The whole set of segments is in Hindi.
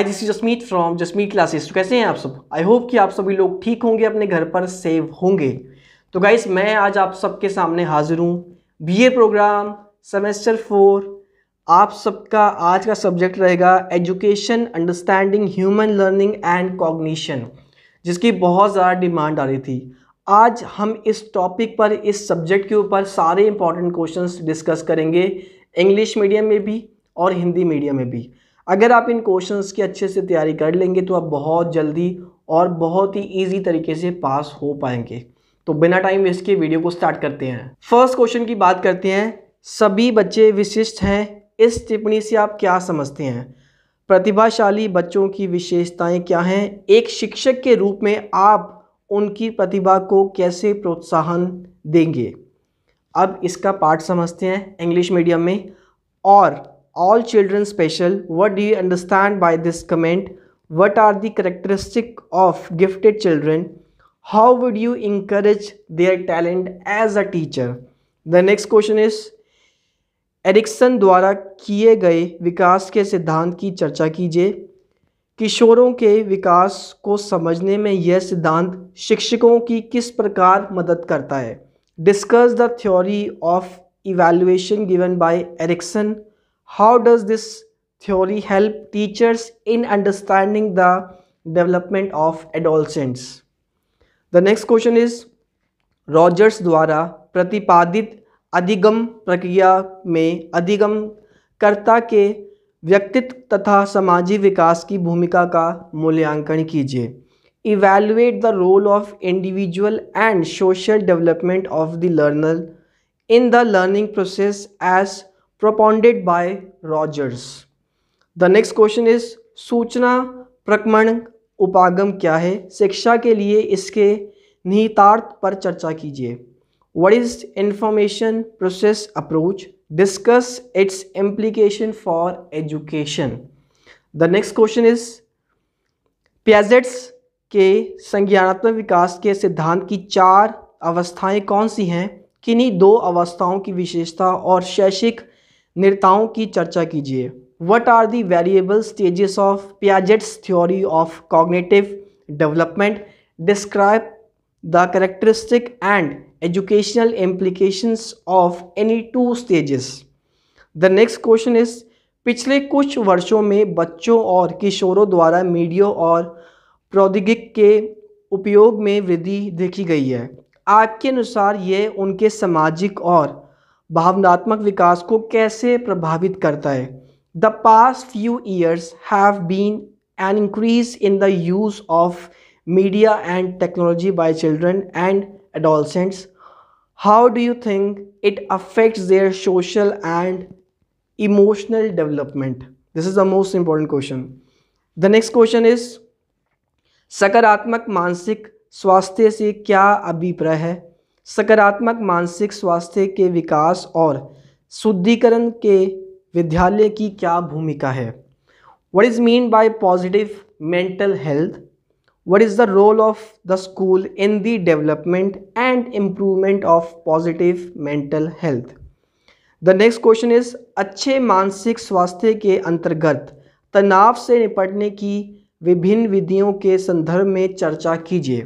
I this is Jasmeet from Jasmeet classes तो कैसे हैं आप सब आई होप कि आप सभी लोग ठीक होंगे अपने घर पर सेव होंगे तो गाइस मैं आज आप सबके सामने हाजिर हूँ बीए प्रोग्राम सेमेस्टर फोर आप सबका आज का सब्जेक्ट रहेगा education understanding human learning and cognition जिसकी बहुत ज़्यादा डिमांड आ रही थी आज हम इस टॉपिक पर इस सब्जेक्ट के ऊपर सारे इंपॉर्टेंट क्वेश्चंस डिस्कस करेंगे इंग्लिश मीडियम में भी और हिंदी मीडियम में भी अगर आप इन क्वेश्चंस की अच्छे से तैयारी कर लेंगे तो आप बहुत जल्दी और बहुत ही ईजी तरीके से पास हो पाएंगे तो बिना टाइम वेस्ट के वीडियो को स्टार्ट करते हैं फर्स्ट क्वेश्चन की बात करते हैं सभी बच्चे विशिष्ट हैं इस टिप्पणी से आप क्या समझते हैं प्रतिभाशाली बच्चों की विशेषताएँ क्या हैं एक शिक्षक के रूप में आप उनकी प्रतिभा को कैसे प्रोत्साहन देंगे अब इसका पार्ट समझते हैं इंग्लिश मीडियम में और all children special what do you understand by this comment what are the characteristic of gifted children how would you encourage their talent as a teacher the next question is Erikson द्वारा किए गए विकास के सिद्धांत की चर्चा कीजिए किशोरों के विकास को समझने में यह सिद्धांत शिक्षकों की किस प्रकार मदद करता है discuss the theory of evaluation given by Erikson how does this theory help teachers in understanding the development of adolescents the next question is Rogers द्वारा प्रतिपादित अधिगम प्रक्रिया में अधिगमकर्ता के व्यक्तित्व तथा सामाजिक विकास की भूमिका का मूल्यांकन कीजिए evaluate the role of individual and social development of the learner in the learning process as propounded by Rogers the next question is सूचना प्रकमण उपागम क्या है शिक्षा के लिए इसके निहितार्थ पर चर्चा कीजिए what is information process approach discuss its implication for education the next question is Piaget's के संज्ञानात्मक विकास के सिद्धांत की चार अवस्थाएं कौन सी हैं किन्हीं दो अवस्थाओं की विशेषता और शैक्षिक नेताओं की चर्चा कीजिए what are the variable stages of Piaget's theory of cognitive development describe the characteristic and educational implications of any two stages the next question is पिछले कुछ वर्षों में बच्चों और किशोरों द्वारा मीडिया और प्रौद्योगिक के उपयोग में वृद्धि देखी गई है आपके अनुसार ये उनके सामाजिक और भावनात्मक विकास को कैसे प्रभावित करता है the past few years have been an increase in the use of media and technology by children and adolescents how do you think it affects their social and emotional development this is the most important question the next question is सकारात्मक मानसिक स्वास्थ्य से क्या अभिप्राय है सकारात्मक मानसिक स्वास्थ्य के विकास और शुद्धिकरण के विद्यालय की क्या भूमिका है what is mean by positive mental health what is the role of the school in the development and improvement of positive mental health the next question is अच्छे मानसिक स्वास्थ्य के अंतर्गत तनाव से निपटने की विभिन्न विधियों के संदर्भ में चर्चा कीजिए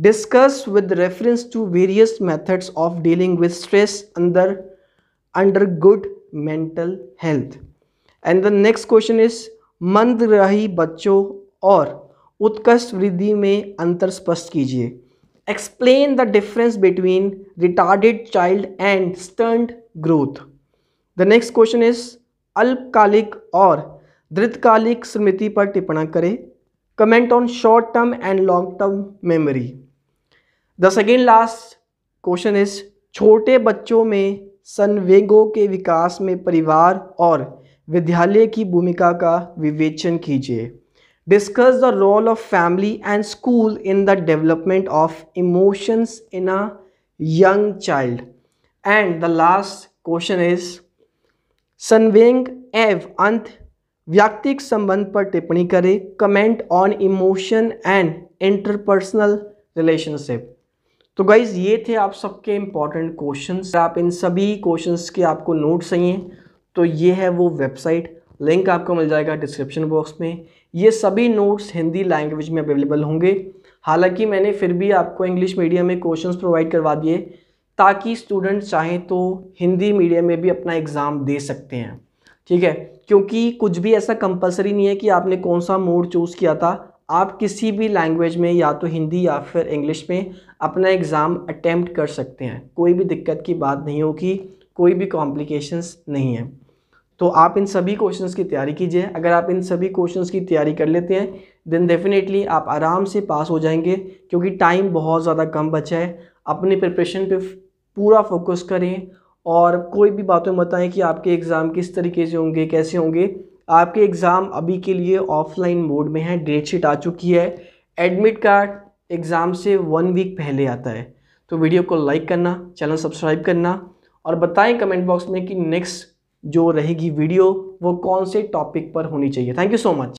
discuss with reference to various methods of dealing with stress under under good mental health and the next question is मंद रही बच्चों और उत्कृष्ट वृद्धि में अंतर स्पष्ट कीजिए explain the difference between retarded child and stunted growth the next question is अल्पकालिक और दृतकालिक स्मृति पर टिप्पणा करें comment on short term and long term memory the second last question is छोटे बच्चों में संवेगों के विकास में परिवार और विद्यालय की भूमिका का विवेचन कीजिए discuss the role of family and school in the development of emotions in a young child and the last question is संवेग एव अंत व्यक्तिक संबंध पर टिप्पणी करें comment on emotion and interpersonal relationship तो गाइज़ ये थे आप सबके इम्पॉर्टेंट क्वेश्चंस आप इन सभी क्वेश्चंस के आपको नोट्स चाहिए तो ये है वो वेबसाइट लिंक आपको मिल जाएगा डिस्क्रिप्शन बॉक्स में ये सभी नोट्स हिंदी लैंग्वेज में अवेलेबल होंगे हालांकि मैंने फिर भी आपको इंग्लिश मीडियम में क्वेश्चंस प्रोवाइड करवा दिए ताकि स्टूडेंट चाहें तो हिंदी मीडियम में भी अपना एग्ज़ाम दे सकते हैं ठीक है क्योंकि कुछ भी ऐसा कंपलसरी नहीं है कि आपने कौन सा मोड चूज़ किया था आप किसी भी लैंग्वेज में या तो हिंदी या फिर इंग्लिश में अपना एग्ज़ाम अटैम्प्ट कर सकते हैं कोई भी दिक्कत की बात नहीं होगी कोई भी कॉम्प्लिकेशंस नहीं है तो आप इन सभी क्वेश्चंस की तैयारी कीजिए अगर आप इन सभी क्वेश्चंस की तैयारी कर लेते हैं देन डेफिनेटली आप आराम से पास हो जाएंगे क्योंकि टाइम बहुत ज़्यादा कम बचा है अपनी प्रिपरेशन पे पूरा फोकस करें और कोई भी बातों में बताएं कि आपके एग्ज़ाम किस तरीके से होंगे कैसे होंगे आपके एग्ज़ाम अभी के लिए ऑफलाइन मोड में है डेट शीट आ चुकी है एडमिट कार्ड एग्ज़ाम से वन वीक पहले आता है तो वीडियो को लाइक करना चैनल सब्सक्राइब करना और बताएं कमेंट बॉक्स में कि नेक्स्ट जो रहेगी वीडियो वो कौन से टॉपिक पर होनी चाहिए थैंक यू सो मच